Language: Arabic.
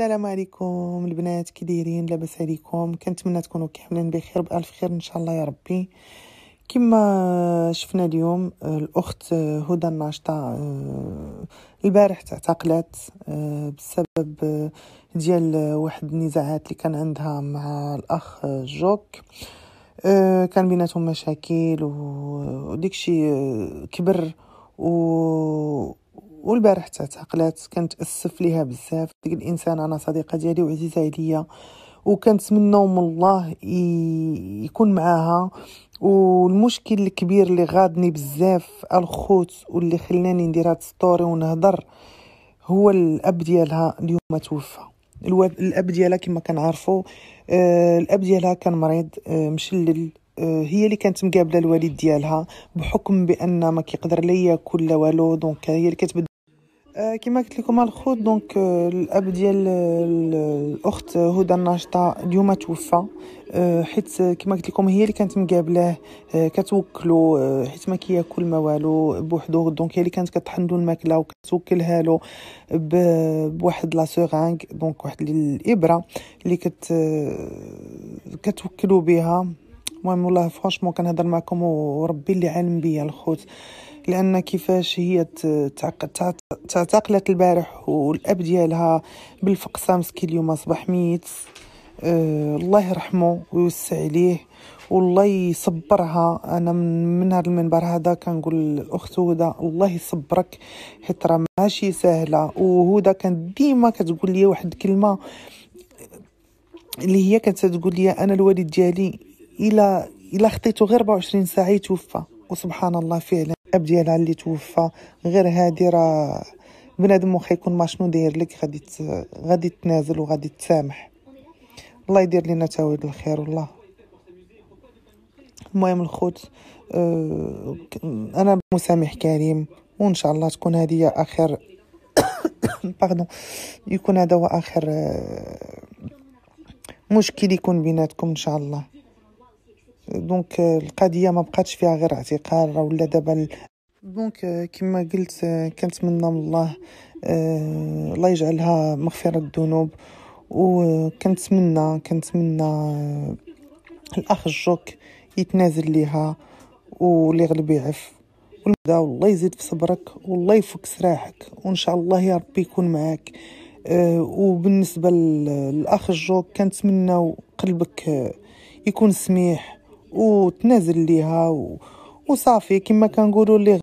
السلام عليكم البنات كي دايرين لاباس عليكم كنتمنى تكونوا كاملين بخير بالف خير ان شاء الله يا ربي كما شفنا اليوم الاخت هدى الناشطه آه، البارح تعتقلت آه، بسبب آه، ديال واحد النزاعات اللي كان عندها مع الاخ جوك كان بيناتهم مشاكل وديكشي كبر و والبارح تعتقلات كنتاسف ليها بزاف ديك الانسان انا صديقه ديالي وعزيزه عليا وكانت من الله يكون معاها والمشكل الكبير اللي غاضني بزاف الخوت واللي خلاني ندير هاد ستوري ونهضر هو الاب ديالها اليوم توفى الاب ديالها كما كنعرفوا آه، الاب ديالها كان مريض آه، مشلل آه، هي اللي كانت مقابله الوالد ديالها بحكم بان ما كيقدر لا ياكل لا والو دونك هي اللي كتبدل Euh, كما قلت لكم الخوت دونك euh, الاب ديال الاخت هدى الناشطه اليوم توفى euh، حيت كما قلت لكم هي اللي كانت مقابلاه كتوكلو حيت ما كياكل ما والو بوحدو دونك هي اللي كانت كتحندو الماكله وكتوكلها له بواحد لا سوغانغ دونك واحد الابره اللي كت كتوكلو بها المهم والله فرانشمون كنهضر معكم وربي اللي عالم بيا الخوت لان كيفاش هي تعتقلت البارح والاب ديالها بالفقصة مسكين اليوم صباح ميت أه الله يرحمه ويوسع عليه والله يصبرها انا من, من هذا المنبر هذا كنقول الاخت هدى الله يصبرك حيت راه ماشي سهله وهدى كانت ديما كتقول لي واحد الكلمه اللي هي كانت تقول لي انا الوالد ديالي الا الا خطيته غير 24 ساعه يتوفى وسبحان الله فعلا الاب ديالها اللي توفى غير هادي راه بنادم واخا يكون ما شنو داير لك غادي غادي تنازل وغادي تسامح الله يدير لينا تعويض الخير والله المهم الخوت آه، انا مسامح كريم وان شاء الله تكون هذه هي اخر باردون يكون هذا هو اخر آه، مشكل يكون بيناتكم ان شاء الله دونك آه، القضيه ما بقاتش فيها غير اعتقال راه ولا دابا دونك آه، كما قلت آه، كنتمنى من الله الله يجعلها مغفره الذنوب وكنتمنى كنتمنى الاخ جوك يتنازل ليها واللي غلب يعف والله يزيد في صبرك والله يفك سراحك وان شاء الله يا ربي يكون معاك وبالنسبه للاخ جوك كنتمنى قلبك يكون سميح وتنازل ليها و... وصافي كما كنقولوا اللي